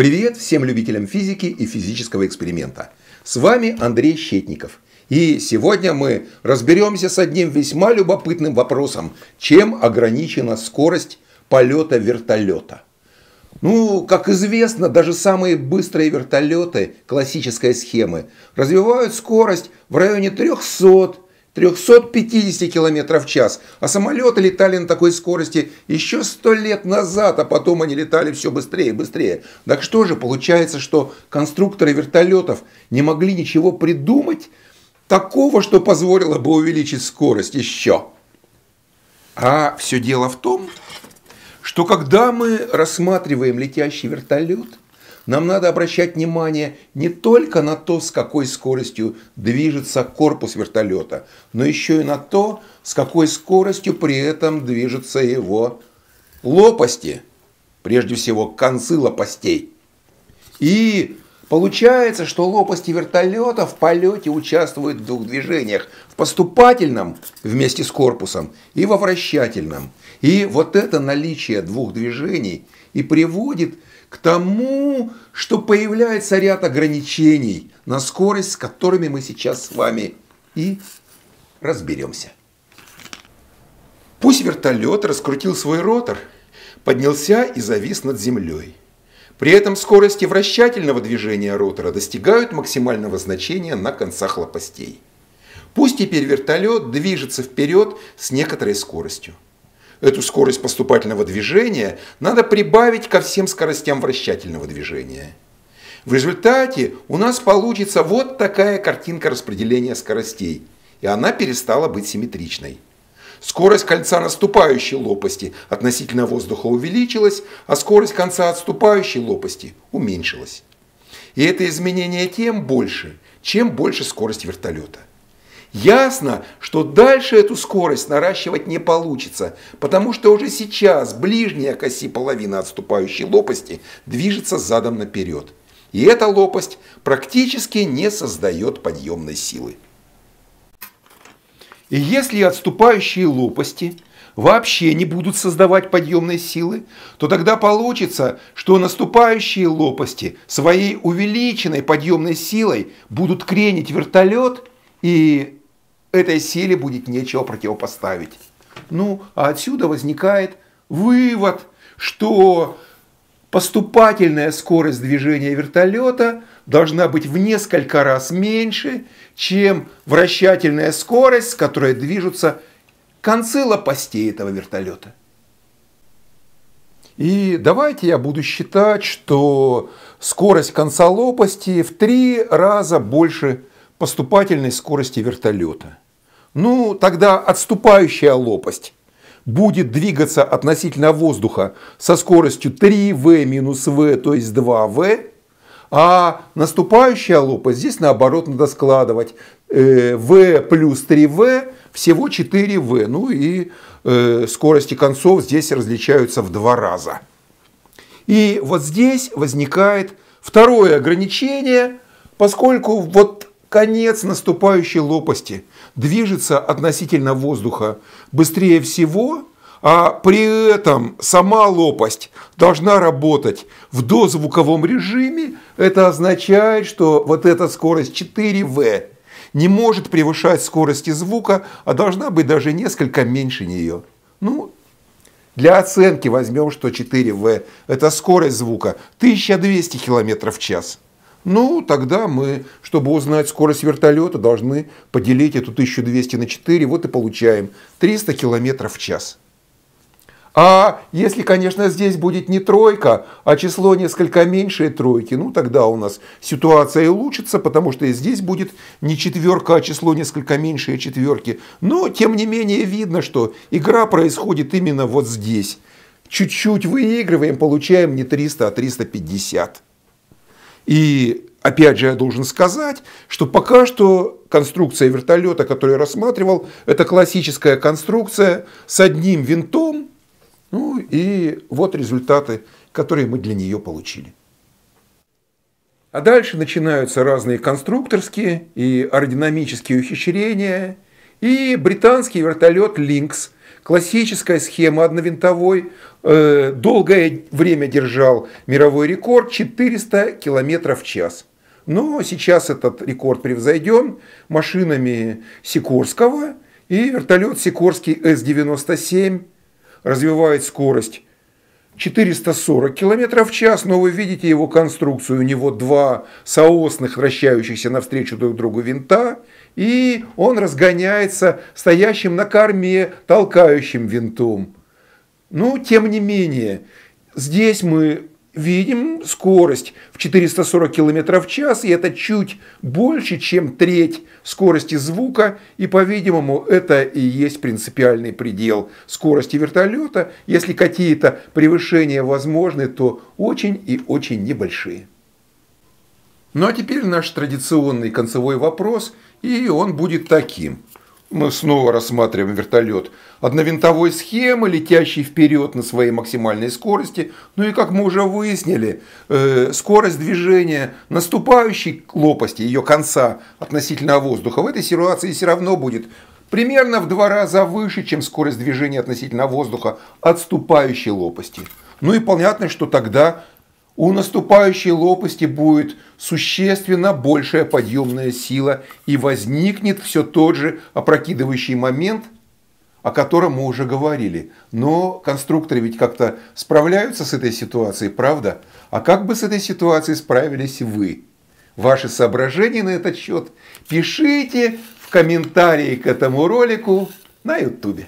Привет всем любителям физики и физического эксперимента. С вами Андрей Щетников. И сегодня мы разберемся с одним весьма любопытным вопросом. Чем ограничена скорость полета вертолета? Ну, как известно, даже самые быстрые вертолеты классической схемы развивают скорость в районе 300 350 км в час. А самолеты летали на такой скорости еще сто лет назад, а потом они летали все быстрее и быстрее. Так что же, получается, что конструкторы вертолетов не могли ничего придумать такого, что позволило бы увеличить скорость еще? А все дело в том, что когда мы рассматриваем летящий вертолет, нам надо обращать внимание не только на то, с какой скоростью движется корпус вертолета, но еще и на то, с какой скоростью при этом движется его лопасти, прежде всего концы лопастей. И Получается, что лопасти вертолета в полете участвуют в двух движениях. В поступательном вместе с корпусом и во вращательном. И вот это наличие двух движений и приводит к тому, что появляется ряд ограничений на скорость, с которыми мы сейчас с вами и разберемся. Пусть вертолет раскрутил свой ротор, поднялся и завис над землей. При этом скорости вращательного движения ротора достигают максимального значения на концах лопастей. Пусть теперь вертолет движется вперед с некоторой скоростью. Эту скорость поступательного движения надо прибавить ко всем скоростям вращательного движения. В результате у нас получится вот такая картинка распределения скоростей, и она перестала быть симметричной. Скорость кольца наступающей лопасти относительно воздуха увеличилась, а скорость конца отступающей лопасти уменьшилась. И это изменение тем больше, чем больше скорость вертолета. Ясно, что дальше эту скорость наращивать не получится, потому что уже сейчас ближняя к оси половина отступающей лопасти движется задом наперед. И эта лопасть практически не создает подъемной силы. И если отступающие лопасти вообще не будут создавать подъемной силы, то тогда получится, что наступающие лопасти своей увеличенной подъемной силой будут кренить вертолет, и этой силе будет нечего противопоставить. Ну, а отсюда возникает вывод, что Поступательная скорость движения вертолета должна быть в несколько раз меньше, чем вращательная скорость, с которой движутся концы лопастей этого вертолета. И давайте я буду считать, что скорость конца лопасти в три раза больше поступательной скорости вертолета. Ну, тогда отступающая лопасть будет двигаться относительно воздуха со скоростью 3v минус v, то есть 2v, а наступающая лопа здесь наоборот надо складывать v э, плюс 3v всего 4v. Ну и э, скорости концов здесь различаются в два раза. И вот здесь возникает второе ограничение, поскольку вот конец наступающей лопасти, движется относительно воздуха быстрее всего, а при этом сама лопасть должна работать в дозвуковом режиме. Это означает, что вот эта скорость 4 В не может превышать скорости звука, а должна быть даже несколько меньше нее. Ну, для оценки возьмем, что 4V В это скорость звука 1200 км в час. Ну, тогда мы, чтобы узнать скорость вертолета, должны поделить эту 1200 на 4, вот и получаем 300 км в час. А если, конечно, здесь будет не тройка, а число несколько меньше тройки, ну тогда у нас ситуация и улучшится, потому что и здесь будет не четверка, а число несколько меньшее четверки. Но, тем не менее, видно, что игра происходит именно вот здесь. Чуть-чуть выигрываем, получаем не 300, а 350. И опять же я должен сказать, что пока что конструкция вертолета, который я рассматривал, это классическая конструкция с одним винтом. Ну и вот результаты, которые мы для нее получили. А дальше начинаются разные конструкторские и аэродинамические ухищрения – и британский вертолет «Линкс», классическая схема одновинтовой, э, долгое время держал мировой рекорд 400 км в час. Но сейчас этот рекорд превзойден машинами Сикорского, и вертолет Сикорский С-97 развивает скорость 440 км в час, но вы видите его конструкцию. У него два соосных, вращающихся навстречу друг другу винта, и он разгоняется стоящим на корме, толкающим винтом. Ну, тем не менее, здесь мы видим скорость в 440 км в час, и это чуть больше, чем треть скорости звука, и, по-видимому, это и есть принципиальный предел скорости вертолета. Если какие-то превышения возможны, то очень и очень небольшие. Ну а теперь наш традиционный концевой вопрос, и он будет таким – мы снова рассматриваем вертолет. Одновинтовой схемы, летящий вперед на своей максимальной скорости. Ну и как мы уже выяснили, э, скорость движения наступающей лопасти, ее конца относительно воздуха в этой ситуации все равно будет примерно в два раза выше, чем скорость движения относительно воздуха отступающей лопасти. Ну и понятно, что тогда у наступающей лопасти будет существенно большая подъемная сила и возникнет все тот же опрокидывающий момент, о котором мы уже говорили. Но конструкторы ведь как-то справляются с этой ситуацией, правда? А как бы с этой ситуацией справились вы? Ваши соображения на этот счет пишите в комментарии к этому ролику на YouTube.